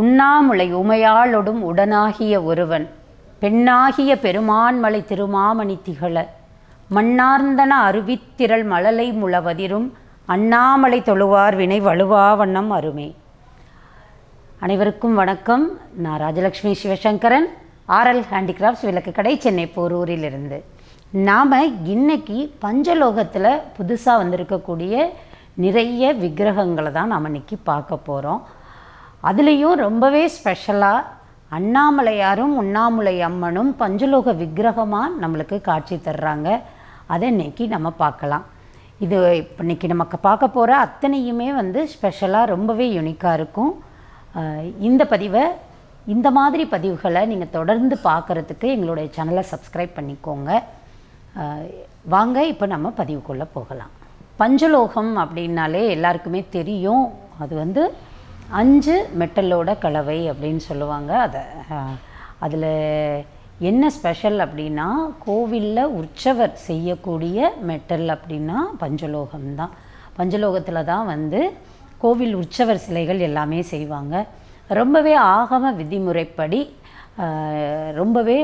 உண்ணாமுலை உமையாளொடும் உடனாகிய ஒருவன் பெண்ணாகிய பெருமான்மலை திருமாமணி திகழ மண்ணார்ந்தன அருவித்திரள் மழலை முழவதிரும் அண்ணாமலை தொழுவார் வினை வலுவாவண்ணம் அருமை அனைவருக்கும் வணக்கம் நான் ராஜலக்ஷ்மி சிவசங்கரன் ஆர்எல் ஹேண்டிகிராஃப்ட்ஸ் விளக்கு கடை சென்னை போரூரிலிருந்து நாம் இன்னைக்கு பஞ்சலோகத்தில் புதுசாக வந்திருக்கக்கூடிய நிறைய விக்கிரகங்களை தான் நாம் இன்றைக்கி பார்க்க போகிறோம் அதுலேயும் ரொம்பவே ஸ்பெஷலாக அண்ணாமலையாரும் உண்ணாமுலை அம்மனும் பஞ்சலோக விக்கிரகமாக நம்மளுக்கு காட்சி தர்றாங்க அதை இன்றைக்கி நம்ம பார்க்கலாம் இது இப்போ இன்றைக்கி நமக்கு பார்க்க போகிற அத்தனையுமே வந்து ஸ்பெஷலாக ரொம்பவே யூனிக்காக இருக்கும் இந்த பதிவை இந்த மாதிரி பதிவுகளை நீங்கள் தொடர்ந்து பார்க்குறதுக்கு எங்களுடைய சேனலை சப்ஸ்கிரைப் பண்ணிக்கோங்க வாங்க இப்போ நம்ம பதிவுக்குள்ளே போகலாம் பஞ்சலோகம் அப்படின்னாலே எல்லாருக்குமே தெரியும் அது வந்து அஞ்சு மெட்டலோட கலவை அப்படின்னு சொல்லுவாங்க அதை அதில் என்ன ஸ்பெஷல் அப்படின்னா கோவிலில் உற்சவர் செய்யக்கூடிய மெட்டல் அப்படின்னா பஞ்சலோகம் தான் பஞ்சலோகத்தில் தான் வந்து கோவில் உற்சவர் சிலைகள் எல்லாமே செய்வாங்க ரொம்பவே ஆகம விதிமுறைப்படி ரொம்பவே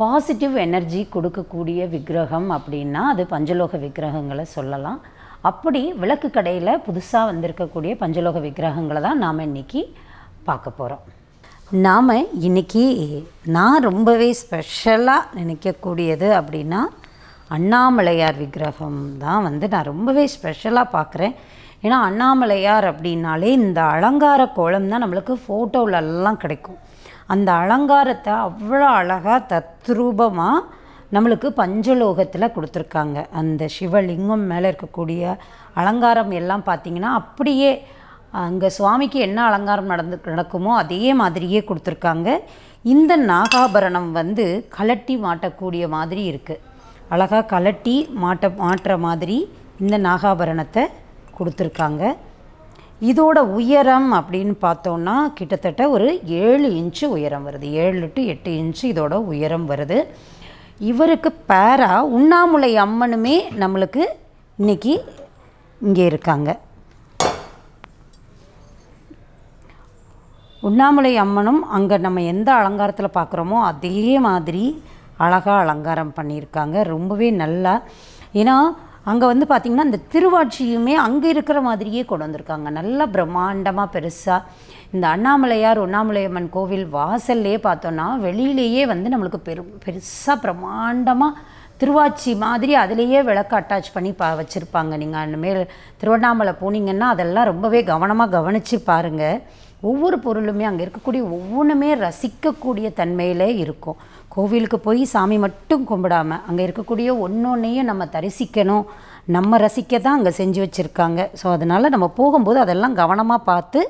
பாசிட்டிவ் எனர்ஜி கொடுக்கக்கூடிய விக்கிரகம் அப்படின்னா அது பஞ்சலோக விக்கிரகங்களை சொல்லலாம் அப்படி விளக்கு கடையில் புதுசாக வந்திருக்கக்கூடிய பஞ்சலோக விக்கிரகங்களை தான் நாம் இன்றைக்கி பார்க்க போகிறோம் நாம் இன்றைக்கி நான் ரொம்பவே ஸ்பெஷலாக நினைக்கக்கூடியது அப்படின்னா அண்ணாமலையார் விக்கிரகம் தான் வந்து நான் ரொம்பவே ஸ்பெஷலாக பார்க்குறேன் ஏன்னா அண்ணாமலையார் அப்படின்னாலே இந்த அலங்கார கோலம் தான் நம்மளுக்கு ஃபோட்டோவிலெல்லாம் கிடைக்கும் அந்த அலங்காரத்தை அவ்வளோ அழகாக தத்ரூபமாக நம்மளுக்கு பஞ்சலோகத்தில் கொடுத்துருக்காங்க அந்த சிவலிங்கம் மேலே இருக்கக்கூடிய அலங்காரம் எல்லாம் பார்த்திங்கன்னா அப்படியே அங்கே சுவாமிக்கு என்ன அலங்காரம் நடந்து நடக்குமோ அதே மாதிரியே கொடுத்துருக்காங்க இந்த நாகாபரணம் வந்து கலட்டி மாட்டக்கூடிய மாதிரி இருக்குது அழகாக கலட்டி மாட்ட மாட்டுற மாதிரி இந்த நாகாபரணத்தை கொடுத்துருக்காங்க இதோட உயரம் அப்படின்னு பார்த்தோன்னா கிட்டத்தட்ட ஒரு ஏழு இன்ச்சு உயரம் வருது ஏழு டு எட்டு இன்ச்சு இதோட உயரம் வருது இவருக்கு பேரா உண்ணாமுலை அம்மனுமே நம்மளுக்கு இன்றைக்கி இங்கே இருக்காங்க உண்ணாமுலை அம்மனும் அங்கே நம்ம எந்த அலங்காரத்தில் பார்க்குறோமோ அதே மாதிரி அழகாக அலங்காரம் பண்ணியிருக்காங்க ரொம்பவே நல்லா ஏன்னா அங்கே வந்து பார்த்திங்கன்னா இந்த திருவாட்சியுமே அங்கே இருக்கிற மாதிரியே கொண்டு வந்திருக்காங்க நல்லா பிரம்மாண்டமாக பெருசாக இந்த அண்ணாமலையார் உண்ணாமலையம்மன் கோவில் வாசல்லையே பார்த்தோன்னா வெளியிலேயே வந்து நம்மளுக்கு பெரு பெருசாக பிரம்மாண்டமாக திருவாச்சி மாதிரி அதிலேயே விளக்கு அட்டாச் பண்ணி பா வச்சுருப்பாங்க நீங்கள் அந்தமாரி திருவண்ணாமலை போனீங்கன்னா அதெல்லாம் ரொம்பவே கவனமாக கவனித்து பாருங்கள் ஒவ்வொரு பொருளுமே அங்கே இருக்கக்கூடிய ஒவ்வொன்றுமே ரசிக்கக்கூடிய தன்மையிலே இருக்கும் கோவிலுக்கு போய் சாமி மட்டும் கும்பிடாமல் அங்கே இருக்கக்கூடிய ஒன்று ஒன்றையும் நம்ம தரிசிக்கணும் நம்ம ரசிக்க தான் அங்கே செஞ்சு வச்சுருக்காங்க ஸோ அதனால் நம்ம போகும்போது அதெல்லாம் கவனமாக பார்த்து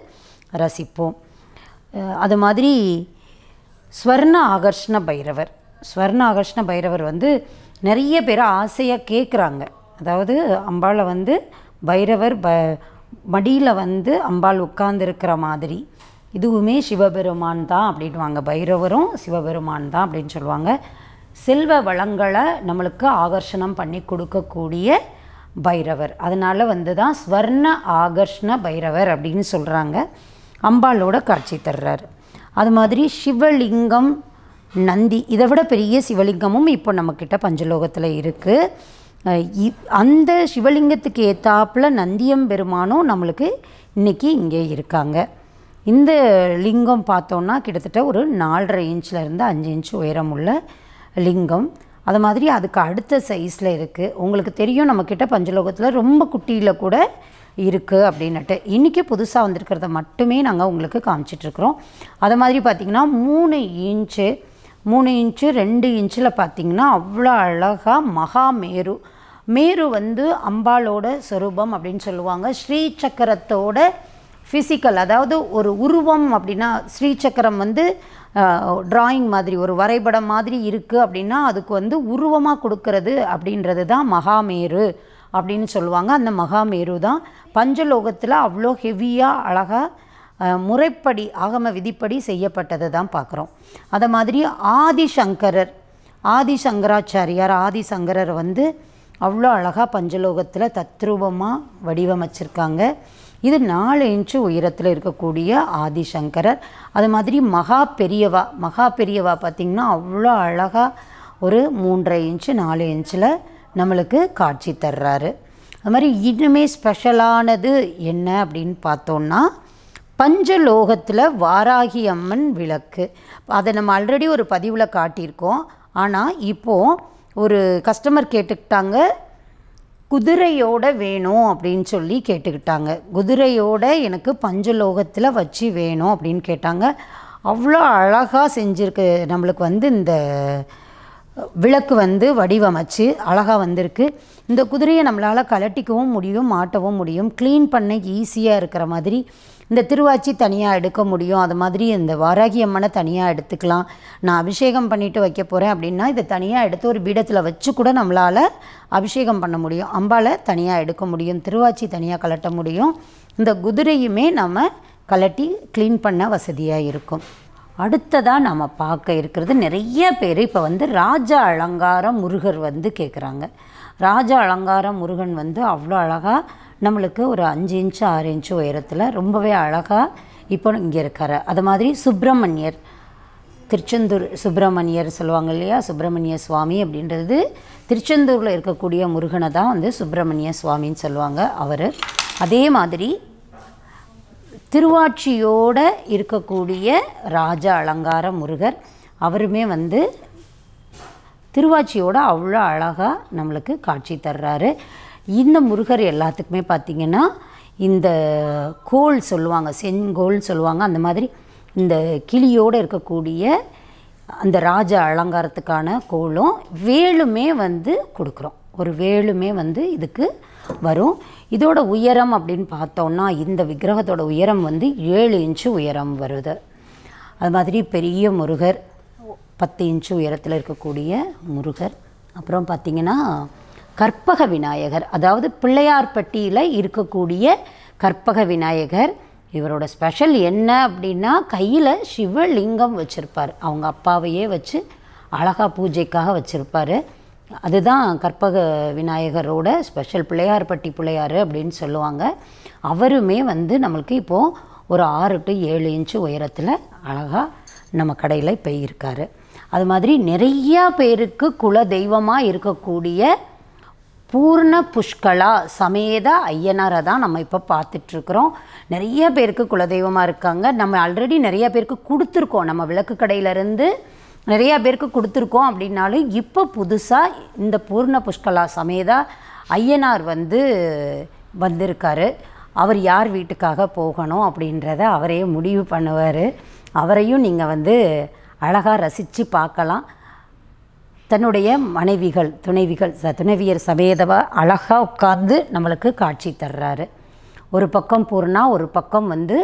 ரசிப்போம் அது மாதிரி ஸ்வர்ண ஆகர்ஷ்ண பைரவர் ஸ்வர்ண ஆகர்ஷ்ண பைரவர் வந்து நிறைய பேர் ஆசையாக கேட்குறாங்க அதாவது அம்பாளை வந்து பைரவர் ப மடியில் வந்து அம்பாள் உட்கார்ந்துருக்கிற மாதிரி இதுவுமே சிவபெருமான் தான் அப்படின்வாங்க பைரவரும் சிவபெருமான் தான் அப்படின்னு சொல்லுவாங்க செல்வ வளங்களை நம்மளுக்கு ஆகர்ஷணம் பண்ணி கொடுக்கக்கூடிய பைரவர் அதனால் வந்து தான் ஸ்வர்ண ஆகர்ஷ்ண பைரவர் அப்படின்னு சொல்கிறாங்க அம்பாளோட காட்சி தர்றார் அது மாதிரி சிவலிங்கம் நந்தி இதை விட பெரிய சிவலிங்கமும் இப்போ நம்மக்கிட்ட பஞ்சலோகத்தில் இருக்குது அந்த சிவலிங்கத்துக்கு ஏற்றாப்புல நந்தியம் பெருமானும் நம்மளுக்கு இன்றைக்கி இங்கே இருக்காங்க இந்த லிங்கம் பார்த்தோன்னா கிட்டத்தட்ட ஒரு நாலரை இருந்து அஞ்சு இன்ச் உயரமுள்ள லிங்கம் அது மாதிரி அதுக்கு அடுத்த சைஸில் இருக்குது உங்களுக்கு தெரியும் நம்மக்கிட்ட பஞ்சலோகத்தில் ரொம்ப குட்டியில் கூட இருக்குது அப்படின்னுட்டு இன்றைக்கி புதுசாக வந்திருக்கிறத மட்டுமே நாங்கள் உங்களுக்கு காமிச்சிட்ருக்குறோம் அது மாதிரி பார்த்திங்கன்னா மூணு இன்ச்சு மூணு இன்ச்சு ரெண்டு இன்ச்சில் பார்த்திங்கன்னா அவ்வளோ அழகாக மகா மேரு மேரு வந்து அம்பாளோட சொரூபம் அப்படின்னு சொல்லுவாங்க ஸ்ரீ சக்கரத்தோட ஃபிசிக்கல் அதாவது ஒரு உருவம் அப்படின்னா ஸ்ரீ சக்கரம் வந்து ட்ராயிங் மாதிரி ஒரு வரைபடம் மாதிரி இருக்குது அப்படின்னா அதுக்கு வந்து உருவமாக கொடுக்கறது அப்படின்றது தான் மகாமேரு அப்படின்னு சொல்லுவாங்க அந்த மகாமேரு தான் பஞ்சலோகத்தில் அவ்வளோ ஹெவியாக அழகாக முறைப்படி ஆகம விதிப்படி செய்யப்பட்டதை தான் பார்க்குறோம் அதை மாதிரி ஆதிசங்கரர் ஆதிசங்கராச்சாரியார் ஆதிசங்கரர் வந்து அவ்வளோ அழகாக பஞ்சலோகத்தில் தத்ரூபமாக வடிவமைச்சிருக்காங்க இது நாலு இன்ச்சு உயரத்தில் இருக்கக்கூடிய ஆதிசங்கரர் அது மாதிரி மகா பெரியவா மகா பெரியவா பார்த்திங்கன்னா அவ்வளோ அழகாக ஒரு மூன்றரை இன்ச்சு நாலு இன்ச்சில் நம்மளுக்கு காட்சி தர்றாரு அது மாதிரி இன்னுமே ஸ்பெஷலானது என்ன அப்படின்னு பார்த்தோன்னா பஞ்சலோகத்தில் வாராகி அம்மன் விளக்கு அதை நம்ம ஆல்ரெடி ஒரு பதிவில் காட்டியிருக்கோம் ஆனால் இப்போது ஒரு கஸ்டமர் கேட்டுக்கிட்டாங்க குதிரையோட வேணும் அப்படின்னு சொல்லி கேட்டுக்கிட்டாங்க குதிரையோட எனக்கு பஞ்சலோகத்தில் வச்சு வேணும் அப்படின்னு கேட்டாங்க அவ்வளோ அழகாக செஞ்சுருக்கு நம்மளுக்கு வந்து இந்த விளக்கு வந்து வடிவமைச்சு அழகாக வந்திருக்கு இந்த குதிரையை நம்மளால் கலட்டிக்கவும் முடியும் மாட்டவும் முடியும் க்ளீன் பண்ண ஈஸியாக இருக்கிற மாதிரி இந்த திருவாச்சி தனியாக எடுக்க முடியும் அது மாதிரி இந்த வாராகி அம்மனை தனியாக எடுத்துக்கலாம் நான் அபிஷேகம் பண்ணிவிட்டு வைக்க போகிறேன் அப்படின்னா இதை தனியாக எடுத்து ஒரு பீடத்தில் வச்சு கூட நம்மளால் அபிஷேகம் பண்ண முடியும் அம்பாவை தனியாக எடுக்க முடியும் திருவாச்சி தனியாக கலட்ட முடியும் இந்த குதிரையுமே நம்ம கலட்டி க்ளீன் பண்ண வசதியாக இருக்கும் அடுத்ததாக நம்ம பார்க்க இருக்கிறது நிறைய பேர் இப்போ வந்து ராஜா அலங்காரம் முருகர் வந்து கேட்குறாங்க ராஜா அலங்காரம் முருகன் வந்து அவ்வளோ அழகாக நம்மளுக்கு ஒரு அஞ்சு இன்ச்சு ஆறு இன்ச்சு உயரத்தில் ரொம்பவே அழகாக இப்போ இங்கே இருக்கார் அது மாதிரி சுப்பிரமணியர் திருச்செந்தூர் சுப்பிரமணியர் சொல்லுவாங்க இல்லையா சுப்பிரமணிய சுவாமி அப்படின்றது திருச்செந்தூரில் இருக்கக்கூடிய முருகனை தான் வந்து சுப்பிரமணிய சுவாமின்னு சொல்லுவாங்க அவர் அதே மாதிரி திருவாட்சியோடு இருக்கக்கூடிய ராஜ அலங்கார முருகர் அவருமே வந்து திருவாச்சியோட அவ்வளோ அழகாக நம்மளுக்கு காட்சி தர்றாரு இந்த முருகர் எல்லாத்துக்குமே பார்த்திங்கன்னா இந்த கோல் சொல்லுவாங்க செங்கோல் சொல்லுவாங்க அந்த மாதிரி இந்த கிளியோடு இருக்கக்கூடிய அந்த ராஜ அலங்காரத்துக்கான கோலும் வேலுமே வந்து கொடுக்குறோம் ஒரு வேலுமே வந்து இதுக்கு வரும் இதோட உயரம் அப்படின்னு பார்த்தோம்னா இந்த விக்கிரகத்தோட உயரம் வந்து ஏழு இன்ச்சு உயரம் வருது அது மாதிரி பெரிய முருகர் பத்து இன்ச்சு உயரத்தில் இருக்கக்கூடிய முருகர் அப்புறம் பார்த்திங்கன்னா கற்பக விநாயகர் அதாவது பிள்ளையார்பட்டியில் இருக்கக்கூடிய கற்பக விநாயகர் இவரோட ஸ்பெஷல் என்ன அப்படின்னா கையில் சிவலிங்கம் வச்சுருப்பார் அவங்க அப்பாவையே வச்சு அழகா பூஜைக்காக வச்சுருப்பார் அதுதான் கற்பக விநாயகரோட ஸ்பெஷல் பிள்ளையார்பட்டி பிள்ளையார் அப்படின்னு சொல்லுவாங்க அவருமே வந்து நம்மளுக்கு இப்போது ஒரு ஆறு டு ஏழு இன்ச்சு உயரத்தில் அழகாக நம்ம கடையில் இப்போ இருக்கார் அது மாதிரி நிறையா பேருக்கு குல தெய்வமாக இருக்கக்கூடிய பூர்ண புஷ்கலா சமேத ஐயனாரை தான் நம்ம இப்போ பார்த்துட்ருக்குறோம் நிறைய பேருக்கு குலதெய்வமாக இருக்காங்க நம்ம ஆல்ரெடி நிறைய பேருக்கு கொடுத்துருக்கோம் நம்ம விளக்கு கடையிலேருந்து நிறையா பேருக்கு கொடுத்துருக்கோம் அப்படின்னாலும் இப்போ புதுசாக இந்த பூர்ண புஷ்கலா சமேதா ஐயனார் வந்து வந்திருக்காரு அவர் யார் வீட்டுக்காக போகணும் அப்படின்றத அவரே முடிவு பண்ணுவார் அவரையும் நீங்கள் வந்து அழகாக ரசித்து பார்க்கலாம் தன்னுடைய மனைவிகள் துணைவிகள் ச துணைவியர் சமேதவா அழகாக உட்கார்ந்து நம்மளுக்கு காட்சி தர்றாரு ஒரு பக்கம் பூர்ணா ஒரு பக்கம் வந்து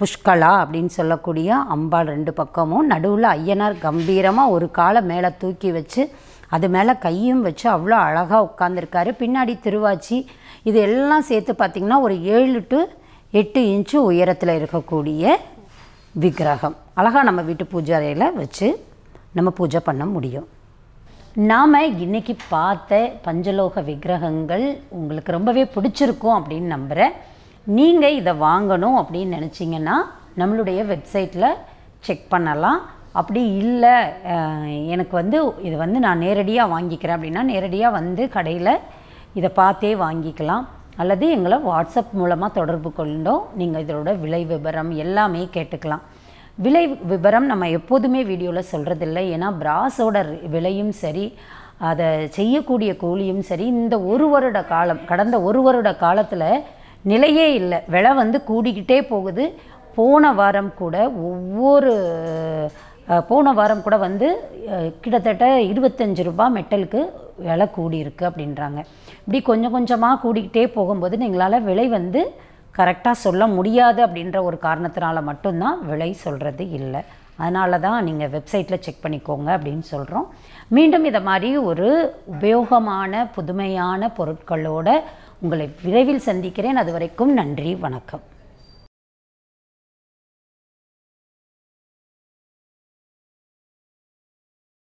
புஷ்கலா அப்படின்னு சொல்லக்கூடிய அம்பாள் ரெண்டு பக்கமும் நடுவில் ஐயனார் கம்பீரமாக ஒரு காலை மேலே தூக்கி வச்சு அது மேலே கையும் வச்சு அவ்வளோ அழகாக உட்காந்துருக்காரு பின்னாடி திருவாச்சி இது எல்லாம் சேர்த்து பார்த்திங்கன்னா ஒரு ஏழு டு எட்டு இன்ச்சு உயரத்தில் இருக்கக்கூடிய விக்கிரகம் அழகாக நம்ம வீட்டு பூஜை அறையில் வச்சு நம்ம பூஜை பண்ண முடியும் நாம் இன்றைக்கி பார்த்த பஞ்சலோக விக்கிரகங்கள் உங்களுக்கு ரொம்பவே பிடிச்சிருக்கும் அப்படின்னு நம்புகிறேன் நீங்கள் இதை வாங்கணும் அப்படின்னு நினச்சிங்கன்னா நம்மளுடைய வெப்சைட்டில் செக் பண்ணலாம் அப்படி இல்லை எனக்கு வந்து இது வந்து நான் நேரடியாக வாங்கிக்கிறேன் அப்படின்னா நேரடியாக வந்து கடையில் இதை பார்த்தே வாங்கிக்கலாம் அல்லது எங்களை வாட்ஸ்அப் மூலமாக தொடர்பு கொண்டோம் நீங்கள் இதோட விலை விவரம் எல்லாமே கேட்டுக்கலாம் விலை விவரம் நம்ம எப்போதுமே வீடியோவில் சொல்கிறதில்ல ஏன்னா பிராஸோட விலையும் சரி அதை செய்யக்கூடிய கூலியும் சரி இந்த ஒரு வருட காலம் கடந்த ஒரு வருட காலத்தில் நிலையே இல்லை விலை வந்து கூடிக்கிட்டே போகுது போன வாரம் கூட ஒவ்வொரு போன வாரம் கூட வந்து கிட்டத்தட்ட இருபத்தஞ்சு ரூபா மெட்டலுக்கு விலை கூடியிருக்கு அப்படின்றாங்க இப்படி கொஞ்சம் கொஞ்சமாக கூடிக்கிட்டே போகும்போது எங்களால் விலை வந்து கரெக்டாக சொல்ல முடியாது அப்படின்ற ஒரு காரணத்தினால மட்டும்தான் விலை சொல்கிறது இல்லை அதனால தான் நீங்கள் வெப்சைட்டில் செக் பண்ணிக்கோங்க அப்படின்னு சொல்கிறோம் மீண்டும் இதை மாதிரி ஒரு உபயோகமான புதுமையான பொருட்களோடு உங்களை விரைவில் சந்திக்கிறேன் அது வரைக்கும் நன்றி வணக்கம்